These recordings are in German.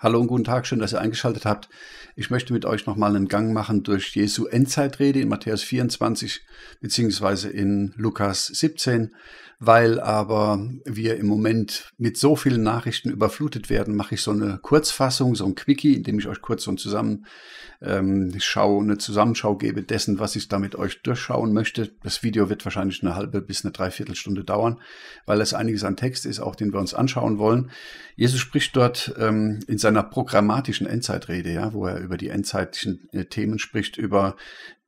Hallo und guten Tag, schön, dass ihr eingeschaltet habt. Ich möchte mit euch nochmal einen Gang machen durch Jesu Endzeitrede in Matthäus 24 beziehungsweise in Lukas 17. Weil aber wir im Moment mit so vielen Nachrichten überflutet werden, mache ich so eine Kurzfassung, so ein Quickie, indem ich euch kurz so ein Zusammenschau, ähm, eine Zusammenschau gebe dessen, was ich damit euch durchschauen möchte. Das Video wird wahrscheinlich eine halbe bis eine Dreiviertelstunde dauern, weil es einiges an Text ist, auch den wir uns anschauen wollen. Jesus spricht dort ähm, in seiner programmatischen Endzeitrede, ja, wo er über die endzeitlichen äh, Themen spricht, über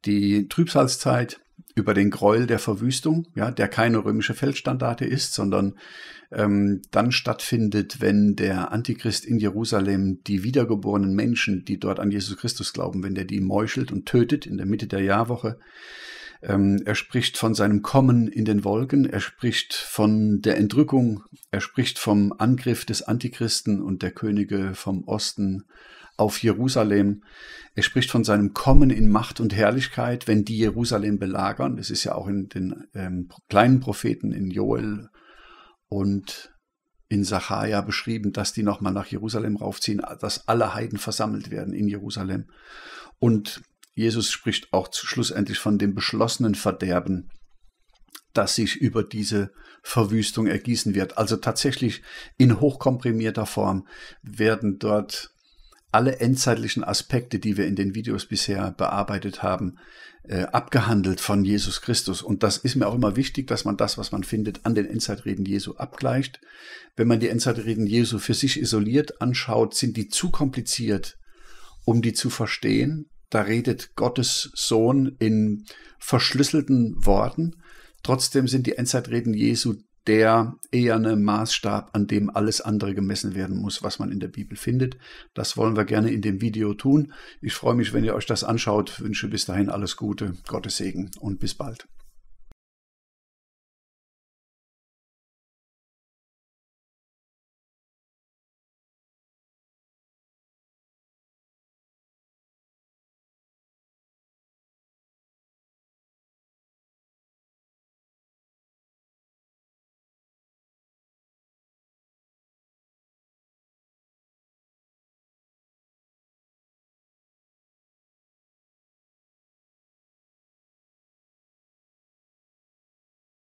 die Trübsalzeit, über den Gräuel der Verwüstung, ja, der keine römische Feldstandarte ist, sondern ähm, dann stattfindet, wenn der Antichrist in Jerusalem die wiedergeborenen Menschen, die dort an Jesus Christus glauben, wenn der die meuchelt und tötet in der Mitte der Jahrwoche. Ähm, er spricht von seinem Kommen in den Wolken, er spricht von der Entrückung, er spricht vom Angriff des Antichristen und der Könige vom Osten auf Jerusalem. Er spricht von seinem Kommen in Macht und Herrlichkeit, wenn die Jerusalem belagern. Das ist ja auch in den ähm, kleinen Propheten in Joel und in Sacharja beschrieben, dass die nochmal nach Jerusalem raufziehen, dass alle Heiden versammelt werden in Jerusalem. Und Jesus spricht auch schlussendlich von dem beschlossenen Verderben, das sich über diese Verwüstung ergießen wird. Also tatsächlich in hochkomprimierter Form werden dort alle endzeitlichen Aspekte, die wir in den Videos bisher bearbeitet haben, äh, abgehandelt von Jesus Christus. Und das ist mir auch immer wichtig, dass man das, was man findet, an den Endzeitreden Jesu abgleicht. Wenn man die Endzeitreden Jesu für sich isoliert anschaut, sind die zu kompliziert, um die zu verstehen. Da redet Gottes Sohn in verschlüsselten Worten. Trotzdem sind die Endzeitreden Jesu der eher eine Maßstab, an dem alles andere gemessen werden muss, was man in der Bibel findet. Das wollen wir gerne in dem Video tun. Ich freue mich, wenn ihr euch das anschaut. Wünsche bis dahin alles Gute, Gottes Segen und bis bald.